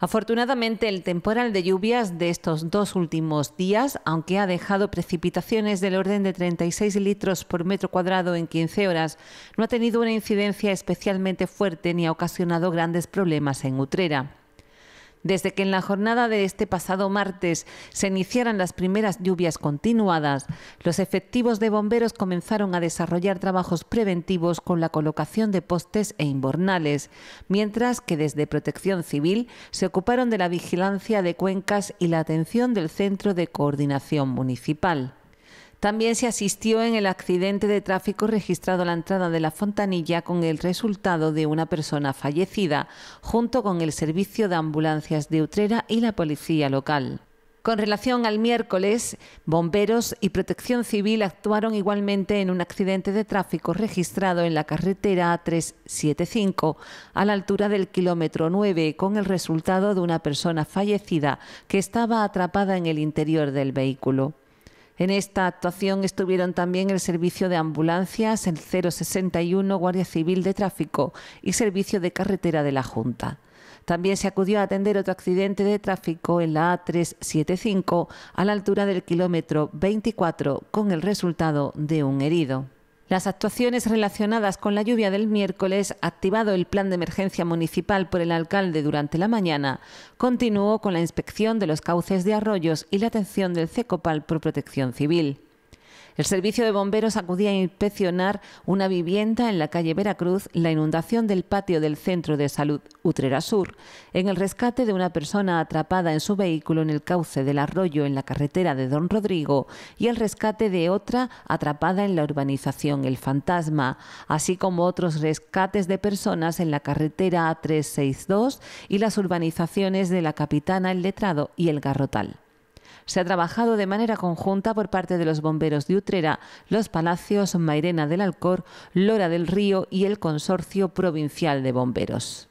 Afortunadamente, el temporal de lluvias de estos dos últimos días, aunque ha dejado precipitaciones del orden de 36 litros por metro cuadrado en 15 horas, no ha tenido una incidencia especialmente fuerte ni ha ocasionado grandes problemas en Utrera. Desde que en la jornada de este pasado martes se iniciaran las primeras lluvias continuadas, los efectivos de bomberos comenzaron a desarrollar trabajos preventivos con la colocación de postes e inbornales, mientras que desde Protección Civil se ocuparon de la vigilancia de cuencas y la atención del Centro de Coordinación Municipal. También se asistió en el accidente de tráfico registrado a la entrada de la Fontanilla con el resultado de una persona fallecida, junto con el servicio de ambulancias de Utrera y la policía local. Con relación al miércoles, bomberos y protección civil actuaron igualmente en un accidente de tráfico registrado en la carretera a 375 a la altura del kilómetro 9 con el resultado de una persona fallecida que estaba atrapada en el interior del vehículo. En esta actuación estuvieron también el Servicio de Ambulancias, el 061 Guardia Civil de Tráfico y Servicio de Carretera de la Junta. También se acudió a atender otro accidente de tráfico en la A375 a la altura del kilómetro 24 con el resultado de un herido. Las actuaciones relacionadas con la lluvia del miércoles, activado el plan de emergencia municipal por el alcalde durante la mañana, continuó con la inspección de los cauces de arroyos y la atención del CECOPAL por protección civil. El servicio de bomberos acudía a inspeccionar una vivienda en la calle Veracruz, la inundación del patio del Centro de Salud Utrera Sur, en el rescate de una persona atrapada en su vehículo en el cauce del arroyo en la carretera de Don Rodrigo y el rescate de otra atrapada en la urbanización El Fantasma, así como otros rescates de personas en la carretera A362 y las urbanizaciones de la Capitana El Letrado y El Garrotal se ha trabajado de manera conjunta por parte de los bomberos de Utrera, los Palacios, Mairena del Alcor, Lora del Río y el Consorcio Provincial de Bomberos.